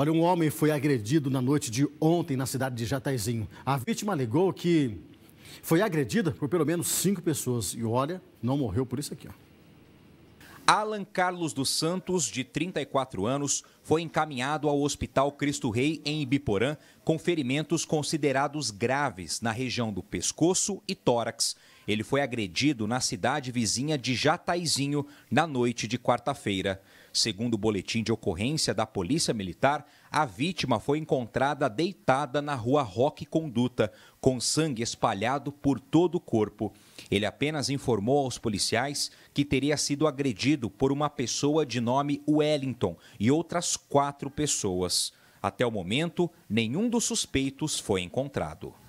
Olha, um homem foi agredido na noite de ontem na cidade de Jataizinho. A vítima alegou que foi agredida por pelo menos cinco pessoas. E olha, não morreu por isso aqui. Ó. Alan Carlos dos Santos, de 34 anos, foi encaminhado ao Hospital Cristo Rei, em Ibiporã, com ferimentos considerados graves na região do pescoço e tórax. Ele foi agredido na cidade vizinha de Jataizinho na noite de quarta-feira. Segundo o boletim de ocorrência da Polícia Militar, a vítima foi encontrada deitada na rua Roque Conduta, com sangue espalhado por todo o corpo. Ele apenas informou aos policiais que teria sido agredido por uma pessoa de nome Wellington e outras quatro pessoas. Até o momento, nenhum dos suspeitos foi encontrado.